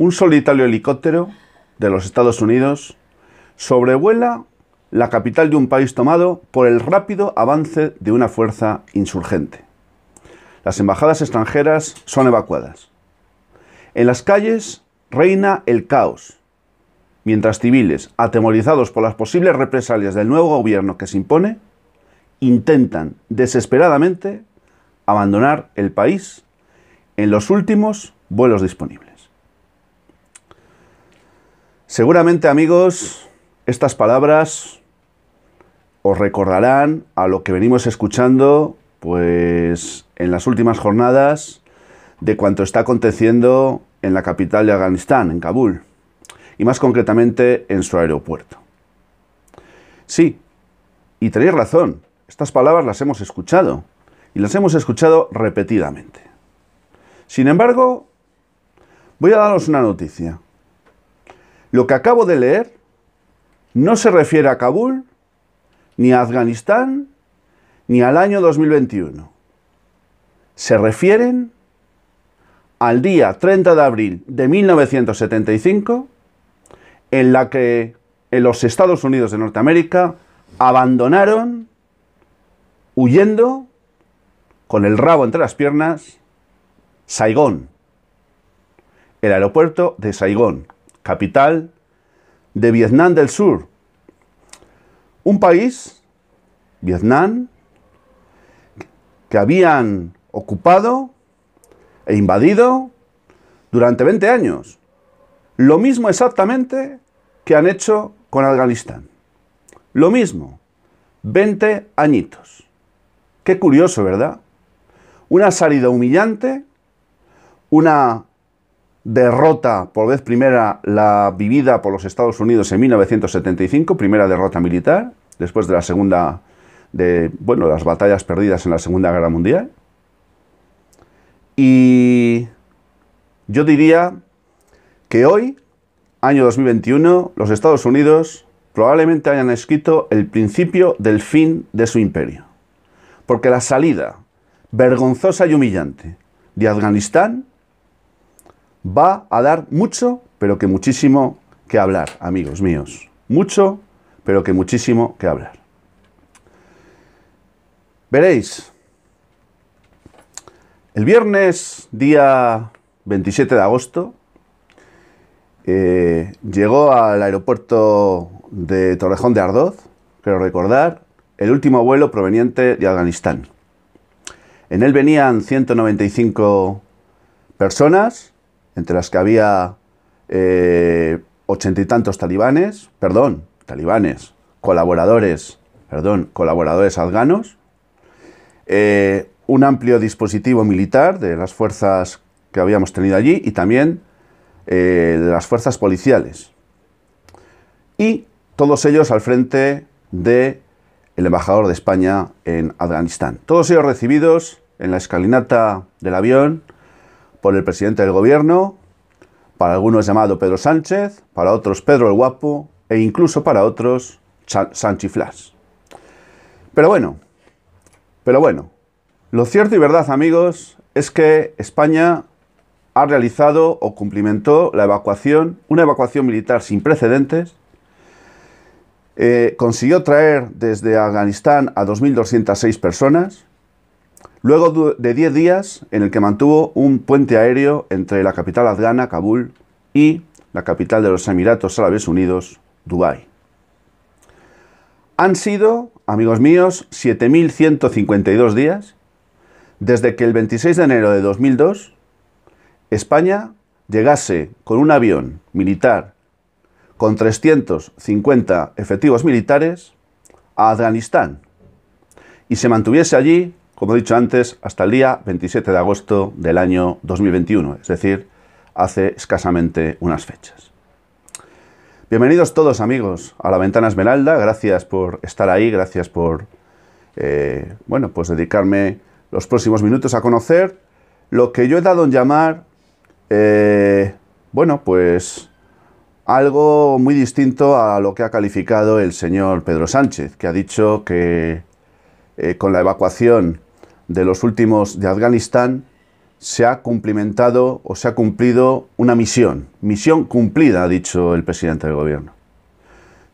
un solitario helicóptero de los Estados Unidos sobrevuela la capital de un país tomado por el rápido avance de una fuerza insurgente. Las embajadas extranjeras son evacuadas. En las calles reina el caos, mientras civiles, atemorizados por las posibles represalias del nuevo gobierno que se impone, intentan desesperadamente abandonar el país en los últimos vuelos disponibles. Seguramente amigos, estas palabras os recordarán a lo que venimos escuchando pues en las últimas jornadas de cuanto está aconteciendo en la capital de Afganistán, en Kabul, y más concretamente en su aeropuerto. Sí, y tenéis razón, estas palabras las hemos escuchado, y las hemos escuchado repetidamente. Sin embargo, voy a daros una noticia lo que acabo de leer no se refiere a Kabul, ni a Afganistán, ni al año 2021. Se refieren al día 30 de abril de 1975, en la que los Estados Unidos de Norteamérica abandonaron, huyendo, con el rabo entre las piernas, Saigón, el aeropuerto de Saigón, capital de Vietnam del Sur. Un país, Vietnam, que habían ocupado e invadido durante 20 años. Lo mismo exactamente que han hecho con Afganistán. Lo mismo, 20 añitos. Qué curioso, ¿verdad? Una salida humillante, una derrota por vez primera la vivida por los Estados Unidos en 1975, primera derrota militar, después de la segunda de bueno, las batallas perdidas en la Segunda Guerra Mundial. Y yo diría que hoy, año 2021, los Estados Unidos probablemente hayan escrito el principio del fin de su imperio. Porque la salida vergonzosa y humillante de Afganistán va a dar mucho, pero que muchísimo que hablar, amigos míos. Mucho, pero que muchísimo que hablar. Veréis, el viernes día 27 de agosto eh, llegó al aeropuerto de Torrejón de Ardoz, Quiero recordar, el último vuelo proveniente de Afganistán. En él venían 195 personas, entre las que había eh, ochenta y tantos talibanes, perdón, talibanes, colaboradores, perdón, colaboradores afganos, eh, un amplio dispositivo militar de las fuerzas que habíamos tenido allí y también eh, de las fuerzas policiales. Y todos ellos al frente de el embajador de España en Afganistán. Todos ellos recibidos en la escalinata del avión por el presidente del gobierno, para algunos llamado Pedro Sánchez, para otros Pedro el Guapo e incluso para otros Sanchi Flash. Pero bueno, pero bueno, lo cierto y verdad amigos es que España ha realizado o cumplimentó la evacuación, una evacuación militar sin precedentes, eh, consiguió traer desde Afganistán a 2.206 personas, Luego de 10 días en el que mantuvo un puente aéreo entre la capital afgana, Kabul, y la capital de los Emiratos Árabes Unidos, Dubái. Han sido, amigos míos, 7.152 días desde que el 26 de enero de 2002 España llegase con un avión militar con 350 efectivos militares a Afganistán y se mantuviese allí como he dicho antes, hasta el día 27 de agosto del año 2021, es decir, hace escasamente unas fechas. Bienvenidos todos amigos a la Ventana Esmeralda, gracias por estar ahí, gracias por, eh, bueno, pues dedicarme los próximos minutos a conocer lo que yo he dado en llamar, eh, bueno, pues algo muy distinto a lo que ha calificado el señor Pedro Sánchez, que ha dicho que eh, con la evacuación de los últimos de Afganistán, se ha cumplimentado o se ha cumplido una misión. Misión cumplida, ha dicho el presidente del gobierno.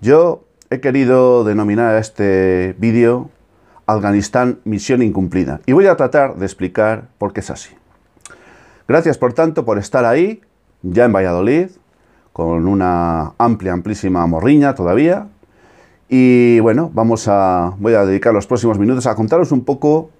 Yo he querido denominar a este vídeo Afganistán Misión Incumplida. Y voy a tratar de explicar por qué es así. Gracias, por tanto, por estar ahí, ya en Valladolid, con una amplia, amplísima morriña todavía. Y bueno, vamos a, voy a dedicar los próximos minutos a contaros un poco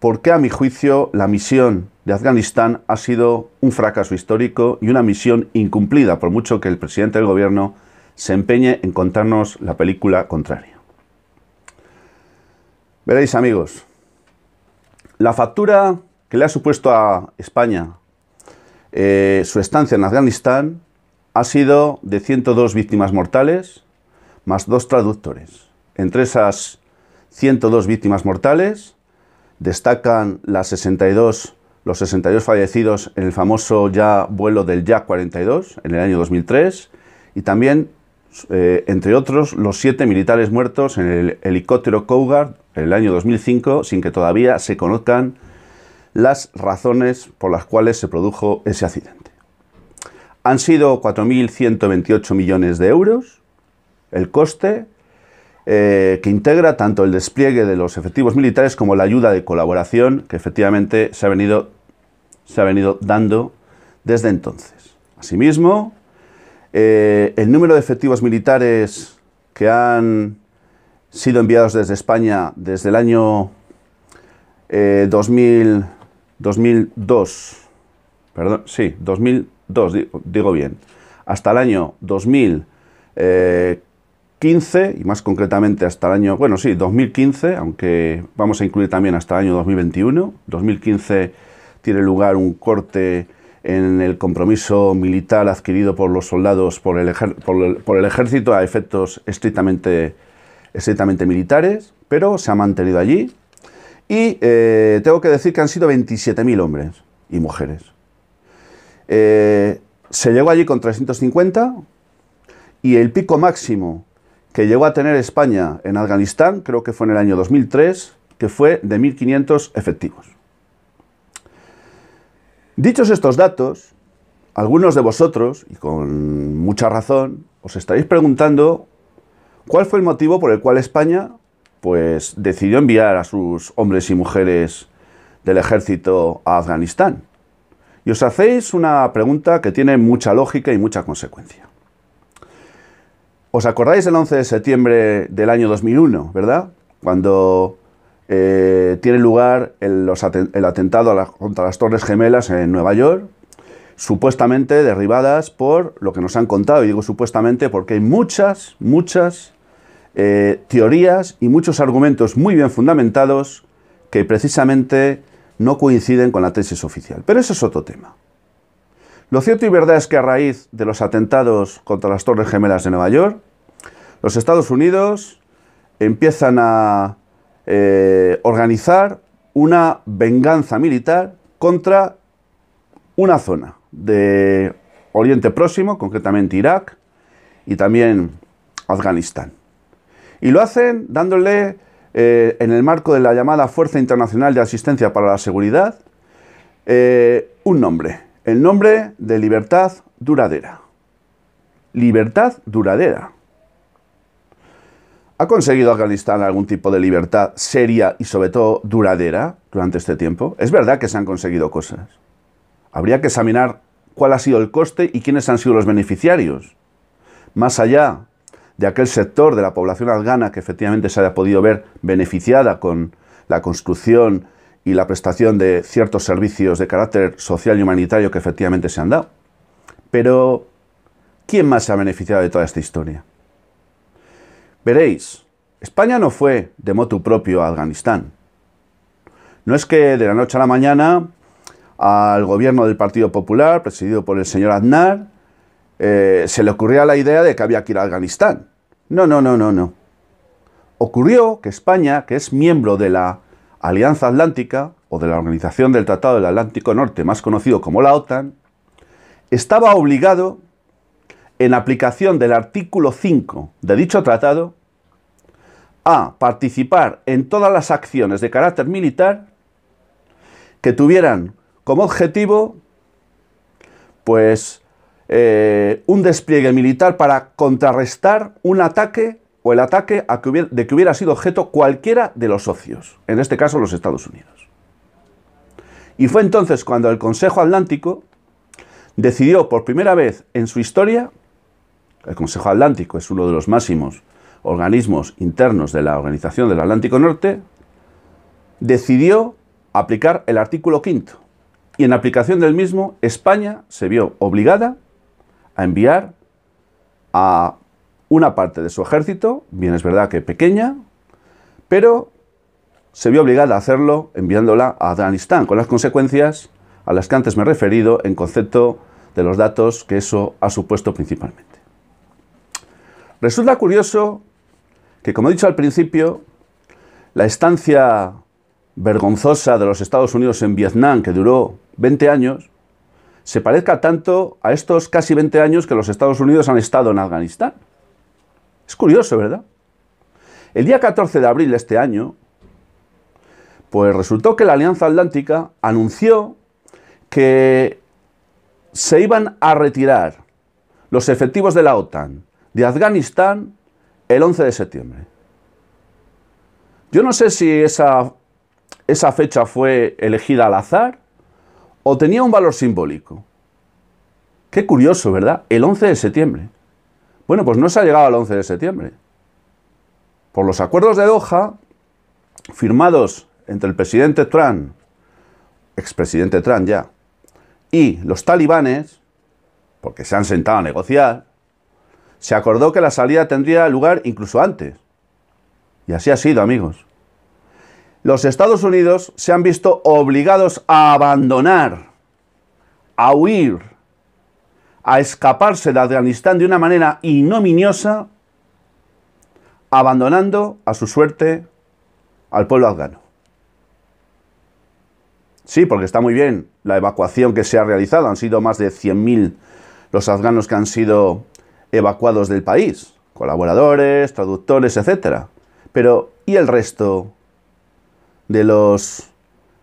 porque a mi juicio la misión de Afganistán ha sido un fracaso histórico y una misión incumplida, por mucho que el presidente del gobierno se empeñe en contarnos la película contraria. Veréis amigos, la factura que le ha supuesto a España eh, su estancia en Afganistán ha sido de 102 víctimas mortales más dos traductores. Entre esas 102 víctimas mortales, Destacan los 62 fallecidos en el famoso ya vuelo del ya 42 en el año 2003 y también, eh, entre otros, los siete militares muertos en el helicóptero Cougar en el año 2005 sin que todavía se conozcan las razones por las cuales se produjo ese accidente. Han sido 4.128 millones de euros el coste eh, que integra tanto el despliegue de los efectivos militares como la ayuda de colaboración que efectivamente se ha venido, se ha venido dando desde entonces. Asimismo, eh, el número de efectivos militares que han sido enviados desde España desde el año 2000, eh, 2002, perdón, sí, 2002, digo bien, hasta el año 2000 y más concretamente hasta el año, bueno, sí, 2015, aunque vamos a incluir también hasta el año 2021. 2015 tiene lugar un corte en el compromiso militar adquirido por los soldados por el, ejército a efectos estrictamente, estrictamente militares, pero se ha mantenido allí. Y eh, tengo que decir que han sido 27.000 hombres y mujeres. Eh, se llegó allí con 350 y el pico máximo que llegó a tener España en Afganistán, creo que fue en el año 2003, que fue de 1.500 efectivos. Dichos estos datos, algunos de vosotros, y con mucha razón, os estaréis preguntando cuál fue el motivo por el cual España pues, decidió enviar a sus hombres y mujeres del ejército a Afganistán. Y os hacéis una pregunta que tiene mucha lógica y mucha consecuencia. ¿Os acordáis del 11 de septiembre del año 2001, verdad? Cuando eh, tiene lugar el, atentado contra las Torres Gemelas en Nueva York, supuestamente derribadas por lo que nos han contado. Y digo supuestamente porque hay muchas, muchas eh, teorías y muchos argumentos muy bien fundamentados que precisamente no coinciden con la tesis oficial. Pero eso es otro tema. Lo cierto y verdad es que a raíz de los atentados contra las Torres Gemelas de Nueva York, los Estados Unidos empiezan a eh, organizar una venganza militar contra una zona de Oriente Próximo, concretamente Irak, y también Afganistán. Y lo hacen dándole, eh, en el marco de la llamada Fuerza Internacional de Asistencia para la Seguridad, eh, un nombre, el nombre de libertad duradera. Libertad duradera. ¿Ha conseguido Afganistán algún tipo de libertad seria y sobre todo duradera durante este tiempo? Es verdad que se han conseguido cosas. Habría que examinar cuál ha sido el coste y quiénes han sido los beneficiarios. Más allá de aquel sector de la población afgana que efectivamente se haya podido ver beneficiada con la construcción y la prestación de ciertos servicios de carácter social y humanitario que efectivamente se han dado. Pero, ¿quién más se ha beneficiado de toda esta historia? Veréis, España no fue de moto propio a Afganistán. No es que de la noche a la mañana al gobierno del Partido Popular, presidido por el señor Aznar, eh, se le ocurría la idea de que había que ir a Afganistán. No, no, no, no, no. Ocurrió que España, que es miembro de la Alianza Atlántica, o de la Organización del Tratado del Atlántico Norte, más conocido como la OTAN, estaba obligado, en aplicación del artículo 5 de dicho tratado, a participar en todas las acciones de carácter militar que tuvieran como objetivo, pues, eh, un despliegue militar para contrarrestar un ataque o el ataque de que hubiera sido objeto cualquiera de los socios, en este caso los Estados Unidos. Y fue entonces cuando el Consejo Atlántico decidió por primera vez en su historia, el Consejo Atlántico es uno de los máximos organismos internos de la Organización del Atlántico Norte, decidió aplicar el artículo quinto. Y en aplicación del mismo, España se vio obligada a enviar a una parte de su ejército, bien es verdad que pequeña, pero se vio obligada a hacerlo enviándola a Afganistán, con las consecuencias a las que antes me he referido en concepto de los datos que eso ha supuesto principalmente. Resulta curioso que, como he dicho al principio, la estancia vergonzosa de los Estados Unidos en Vietnam, que duró 20 años, se parezca tanto a estos casi 20 años que los Estados Unidos han estado en Afganistán. Es curioso, ¿verdad? El día 14 de abril de este año, pues resultó que la Alianza Atlántica anunció que se iban a retirar los efectivos de la OTAN de Afganistán el 11 de septiembre. Yo no sé si esa, esa fecha fue elegida al azar o tenía un valor simbólico. Qué curioso, ¿verdad? El 11 de septiembre. Bueno, pues no se ha llegado al 11 de septiembre. Por los acuerdos de Doha, firmados entre el presidente Trump, expresidente Trump ya, y los talibanes, porque se han sentado a negociar, se acordó que la salida tendría lugar incluso antes. Y así ha sido, amigos. Los Estados Unidos se han visto obligados a abandonar, a huir a escaparse de Afganistán de una manera ignominiosa, abandonando a su suerte al pueblo afgano. Sí, porque está muy bien la evacuación que se ha realizado. Han sido más de 100.000 los afganos que han sido evacuados del país. Colaboradores, traductores, etc. Pero, ¿y el resto de los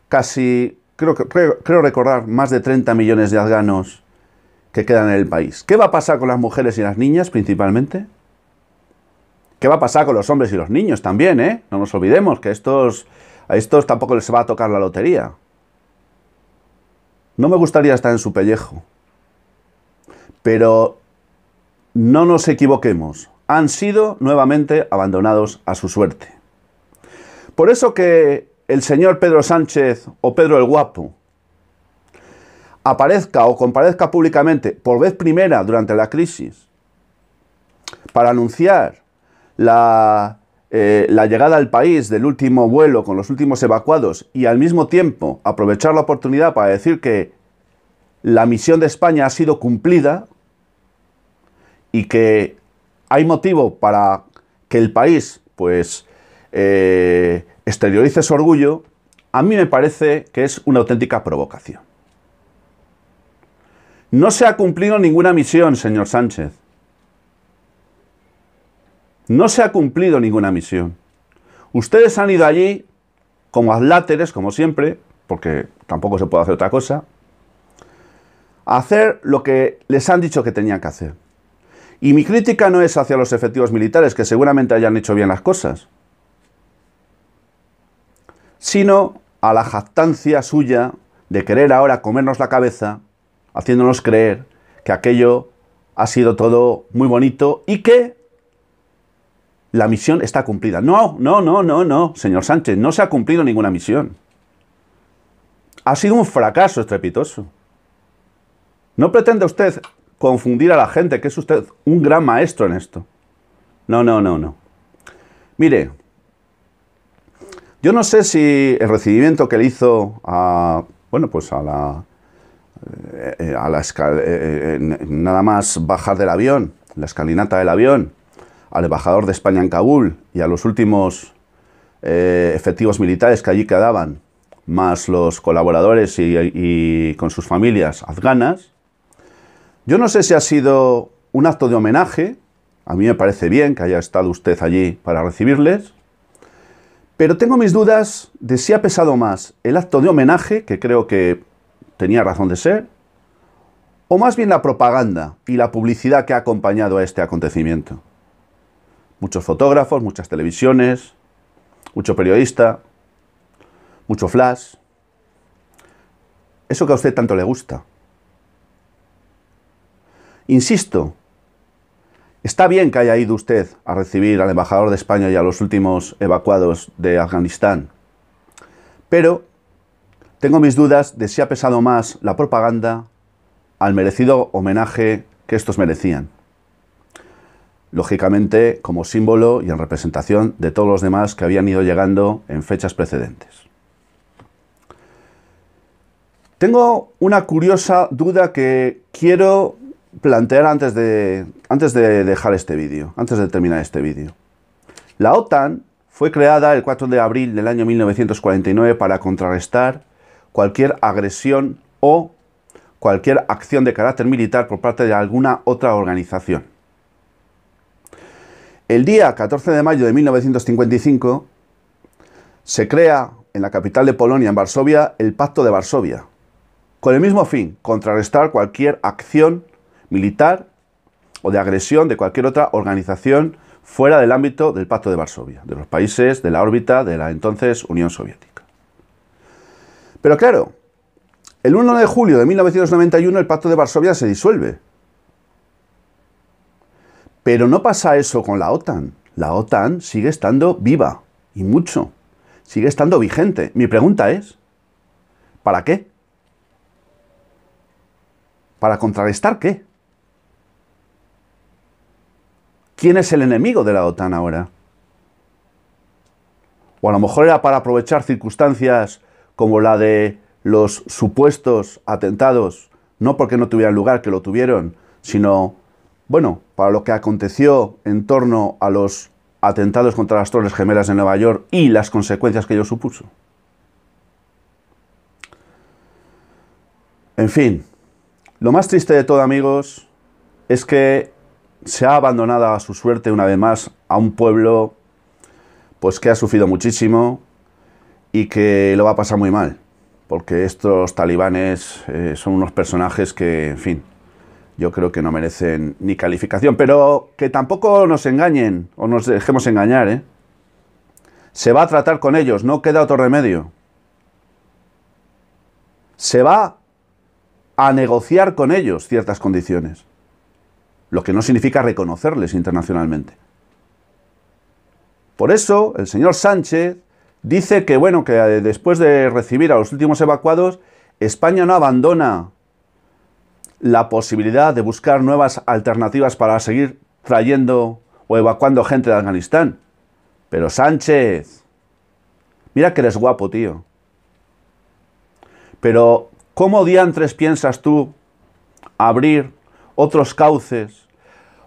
casi, creo, creo, creo recordar, más de 30 millones de afganos que quedan en el país. ¿Qué va a pasar con las mujeres y las niñas principalmente? ¿Qué va a pasar con los hombres y los niños también, eh? No nos olvidemos que estos, a estos tampoco les va a tocar la lotería. No me gustaría estar en su pellejo. Pero no nos equivoquemos. Han sido nuevamente abandonados a su suerte. Por eso que el señor Pedro Sánchez o Pedro el Guapo aparezca o comparezca públicamente por vez primera durante la crisis para anunciar eh, la, llegada al país del último vuelo con los últimos evacuados y al mismo tiempo aprovechar la oportunidad para decir que la misión de España ha sido cumplida y que hay motivo para que el país pues eh, exteriorice su orgullo, a mí me parece que es una auténtica provocación. No se ha cumplido ninguna misión, señor Sánchez. No se ha cumplido ninguna misión. Ustedes han ido allí como adláteres, como siempre, porque tampoco se puede hacer otra cosa, a hacer lo que les han dicho que tenían que hacer. Y mi crítica no es hacia los efectivos militares, que seguramente hayan hecho bien las cosas, sino a la jactancia suya de querer ahora comernos la cabeza haciéndonos creer que aquello ha sido todo muy bonito y que la misión está cumplida. No, no, no, no, no, señor Sánchez, no se ha cumplido ninguna misión. Ha sido un fracaso estrepitoso. No pretende usted confundir a la gente, que es usted un gran maestro en esto. No, no, no, no. Mire, yo no sé si el recibimiento que le hizo a, bueno, pues a la eh, eh, a la escal eh, nada más bajar del avión, la escalinata del avión, al embajador de España en Kabul y a los últimos efectivos militares que allí quedaban, más los colaboradores y, y con sus familias afganas, yo no sé si ha sido un acto de homenaje, a mí me parece bien que haya estado usted allí para recibirles, pero tengo mis dudas de si ha pesado más el acto de homenaje, que creo que tenía razón de ser, o más bien la propaganda y la publicidad que ha acompañado a este acontecimiento. Muchos fotógrafos, muchas televisiones, mucho periodista, mucho flash. Eso que a usted tanto le gusta. Insisto, está bien que haya ido usted a recibir al embajador de España y a los últimos evacuados de Afganistán, pero tengo mis dudas de si ha pesado más la propaganda al merecido homenaje que estos merecían. Lógicamente, como símbolo y en representación de todos los demás que habían ido llegando en fechas precedentes. Tengo una curiosa duda que quiero plantear antes de, antes de dejar este vídeo, antes de terminar este vídeo. La OTAN fue creada el 4 de abril del año 1949 para contrarrestar cualquier agresión o cualquier acción de carácter militar por parte de alguna otra organización. El día 14 de mayo de 1955 se crea en la capital de Polonia, en Varsovia, el Pacto de Varsovia, con el mismo fin, contrarrestar cualquier acción militar o de agresión de cualquier otra organización fuera del ámbito del Pacto de Varsovia, de los países de la órbita de la entonces Unión Soviética. Pero claro, el 1 de julio de 1991 el Pacto de Varsovia se disuelve. Pero no pasa eso con la OTAN. La OTAN sigue estando viva, y mucho. Sigue estando vigente. Mi pregunta es, ¿para qué? ¿Para contrarrestar qué? ¿Quién es el enemigo de la OTAN ahora? O a lo mejor era para aprovechar circunstancias como la de los supuestos atentados, no porque no tuvieran lugar, que lo tuvieron, sino, bueno, para lo que aconteció en torno a los atentados contra las Torres Gemelas de Nueva York y las consecuencias que ello supuso. En fin, lo más triste de todo, amigos, es que se ha abandonado a su suerte una vez más a un pueblo pues que ha sufrido muchísimo, y que lo va a pasar muy mal, porque estos talibanes eh, son unos personajes que, en fin, yo creo que no merecen ni calificación, pero que tampoco nos engañen o nos dejemos engañar, ¿eh? Se va a tratar con ellos, no queda otro remedio. Se va a negociar con ellos ciertas condiciones, lo que no significa reconocerles internacionalmente. Por eso el señor Sánchez Dice que, bueno, que eh, después de recibir a los últimos evacuados, España no abandona la posibilidad de buscar nuevas alternativas para seguir trayendo o evacuando gente de Afganistán. Pero Sánchez, mira que eres guapo, tío. Pero, ¿cómo diantres piensas tú abrir otros cauces,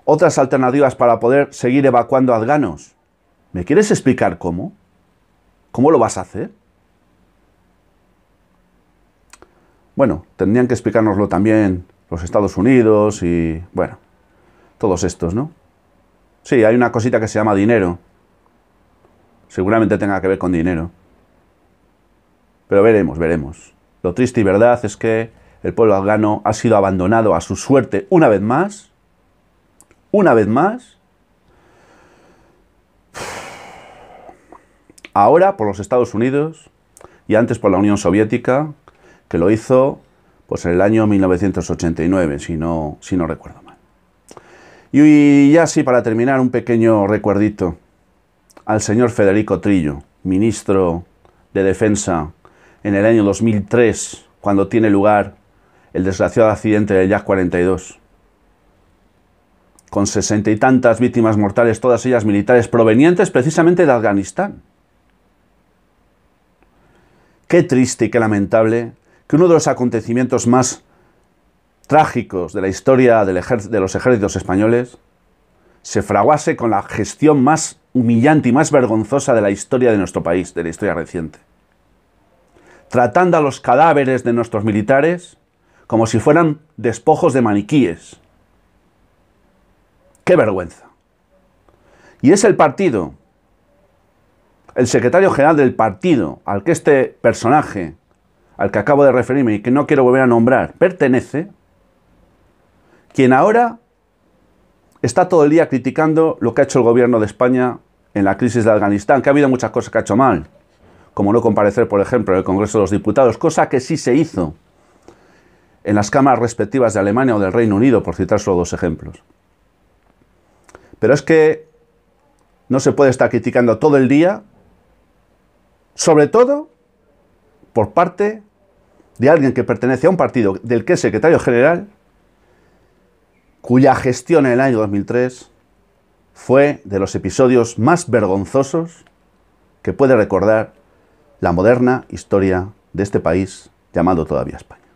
otras alternativas para poder seguir evacuando afganos? ¿Me quieres explicar cómo? ¿Cómo lo vas a hacer? Bueno, tendrían que explicárnoslo también los Estados Unidos y, bueno, todos estos, ¿no? Sí, hay una cosita que se llama dinero. Seguramente tenga que ver con dinero. Pero veremos, veremos. Lo triste y verdad es que el pueblo afgano ha sido abandonado a su suerte una vez más, una vez más, ahora por los Estados Unidos y antes por la Unión Soviética, que lo hizo pues en el año 1989, si no, si no recuerdo mal. Y ya sí, para terminar, un pequeño recuerdito al señor Federico Trillo, ministro de Defensa en el año 2003, cuando tiene lugar el desgraciado accidente del Yak 42, con sesenta y tantas víctimas mortales, todas ellas militares, provenientes precisamente de Afganistán. Qué triste y qué lamentable que uno de los acontecimientos más trágicos de la historia de los ejércitos españoles se fraguase con la gestión más humillante y más vergonzosa de la historia de nuestro país, de la historia reciente. Tratando a los cadáveres de nuestros militares como si fueran despojos de maniquíes. ¡Qué vergüenza! Y es el partido el secretario general del partido al que este personaje, al que acabo de referirme y que no quiero volver a nombrar, pertenece, quien ahora está todo el día criticando lo que ha hecho el gobierno de España en la crisis de Afganistán, que ha habido muchas cosas que ha hecho mal, como no comparecer, por ejemplo, en el Congreso de los Diputados, cosa que sí se hizo en las cámaras respectivas de Alemania o del Reino Unido, por citar solo dos ejemplos. Pero es que no se puede estar criticando todo el día sobre todo por parte de alguien que pertenece a un partido del que es secretario general, cuya gestión en el año 2003 fue de los episodios más vergonzosos que puede recordar la moderna historia de este país llamado todavía España.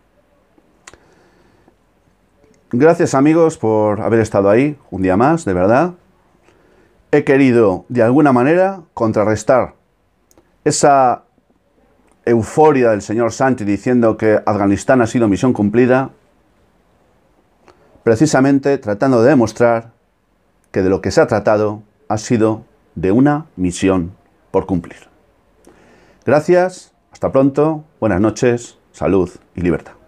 Gracias amigos por haber estado ahí un día más, de verdad. He querido de alguna manera contrarrestar esa euforia del señor Santi diciendo que Afganistán ha sido misión cumplida, precisamente tratando de demostrar que de lo que se ha tratado ha sido de una misión por cumplir. Gracias, hasta pronto, buenas noches, salud y libertad.